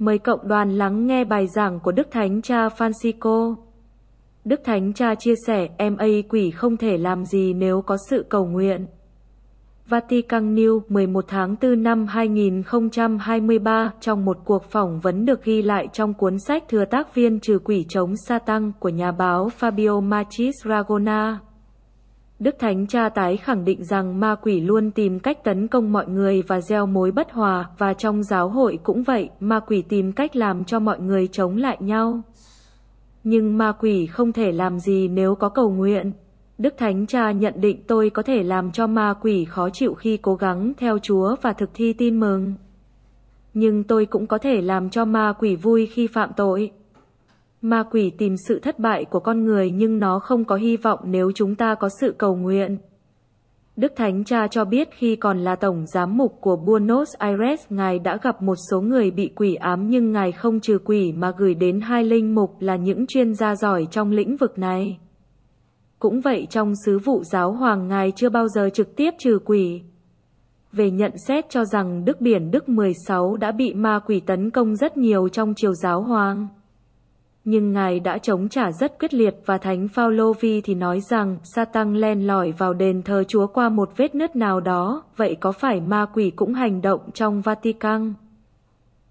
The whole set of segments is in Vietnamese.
Mời cộng đoàn lắng nghe bài giảng của Đức Thánh Cha Francisco. Đức Thánh Cha chia sẻ em ấy quỷ không thể làm gì nếu có sự cầu nguyện. Vatican News 11 tháng 4 năm 2023 trong một cuộc phỏng vấn được ghi lại trong cuốn sách Thừa tác viên trừ quỷ chống sa tăng của nhà báo Fabio Machis Ragona. Đức Thánh Cha tái khẳng định rằng ma quỷ luôn tìm cách tấn công mọi người và gieo mối bất hòa, và trong giáo hội cũng vậy, ma quỷ tìm cách làm cho mọi người chống lại nhau. Nhưng ma quỷ không thể làm gì nếu có cầu nguyện. Đức Thánh Cha nhận định tôi có thể làm cho ma quỷ khó chịu khi cố gắng theo Chúa và thực thi tin mừng. Nhưng tôi cũng có thể làm cho ma quỷ vui khi phạm tội. Ma quỷ tìm sự thất bại của con người nhưng nó không có hy vọng nếu chúng ta có sự cầu nguyện. Đức Thánh Cha cho biết khi còn là tổng giám mục của Buenos Aires, Ngài đã gặp một số người bị quỷ ám nhưng Ngài không trừ quỷ mà gửi đến hai linh mục là những chuyên gia giỏi trong lĩnh vực này. Cũng vậy trong sứ vụ giáo hoàng Ngài chưa bao giờ trực tiếp trừ quỷ. Về nhận xét cho rằng Đức Biển Đức 16 đã bị ma quỷ tấn công rất nhiều trong triều giáo hoàng nhưng ngài đã chống trả rất quyết liệt và thánh Phaolô Vi thì nói rằng sa tăng len lỏi vào đền thờ Chúa qua một vết nứt nào đó, vậy có phải ma quỷ cũng hành động trong Vatican?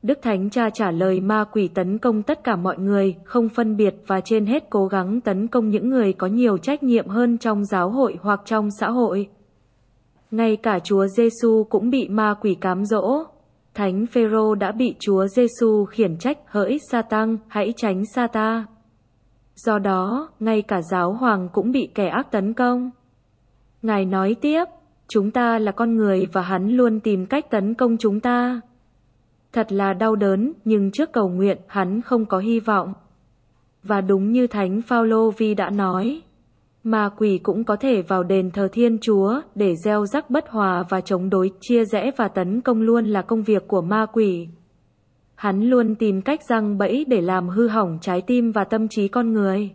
Đức Thánh Cha trả lời ma quỷ tấn công tất cả mọi người, không phân biệt và trên hết cố gắng tấn công những người có nhiều trách nhiệm hơn trong giáo hội hoặc trong xã hội. Ngay cả Chúa Giêsu cũng bị ma quỷ cám dỗ, Thánh Phêrô đã bị Chúa Giêsu khiển trách, hỡi sa tăng, hãy tránh sa ta. Do đó, ngay cả giáo hoàng cũng bị kẻ ác tấn công. Ngài nói tiếp, chúng ta là con người và hắn luôn tìm cách tấn công chúng ta. Thật là đau đớn, nhưng trước cầu nguyện, hắn không có hy vọng. Và đúng như Thánh Phaolô Vi đã nói, mà quỷ cũng có thể vào đền thờ Thiên Chúa để gieo rắc bất hòa và chống đối, chia rẽ và tấn công luôn là công việc của ma quỷ. Hắn luôn tìm cách răng bẫy để làm hư hỏng trái tim và tâm trí con người.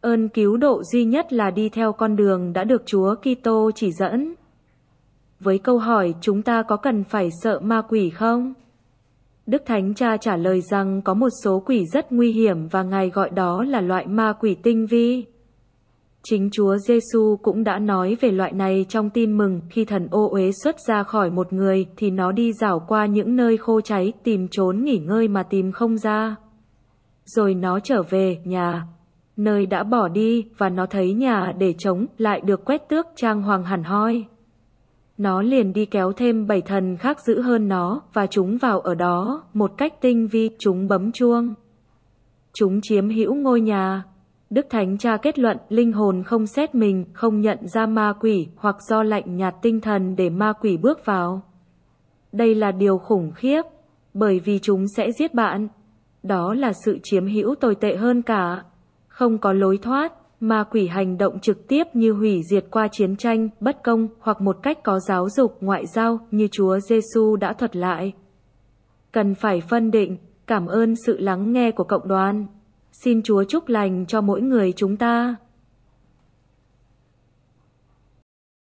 Ơn cứu độ duy nhất là đi theo con đường đã được Chúa Kitô chỉ dẫn. Với câu hỏi chúng ta có cần phải sợ ma quỷ không? Đức Thánh Cha trả lời rằng có một số quỷ rất nguy hiểm và Ngài gọi đó là loại ma quỷ tinh vi. Chính Chúa Giêsu cũng đã nói về loại này trong tin mừng, khi thần ô uế xuất ra khỏi một người thì nó đi rảo qua những nơi khô cháy, tìm trốn nghỉ ngơi mà tìm không ra. Rồi nó trở về nhà, nơi đã bỏ đi và nó thấy nhà để trống lại được quét tước trang hoàng hẳn hoi. Nó liền đi kéo thêm bảy thần khác giữ hơn nó và chúng vào ở đó, một cách tinh vi chúng bấm chuông. Chúng chiếm hữu ngôi nhà, Đức Thánh Cha kết luận, linh hồn không xét mình, không nhận ra ma quỷ, hoặc do lạnh nhạt tinh thần để ma quỷ bước vào. Đây là điều khủng khiếp, bởi vì chúng sẽ giết bạn. Đó là sự chiếm hữu tồi tệ hơn cả. Không có lối thoát, ma quỷ hành động trực tiếp như hủy diệt qua chiến tranh, bất công, hoặc một cách có giáo dục, ngoại giao, như Chúa Giêsu đã thuật lại. Cần phải phân định, cảm ơn sự lắng nghe của cộng đoàn. Xin Chúa chúc lành cho mỗi người chúng ta.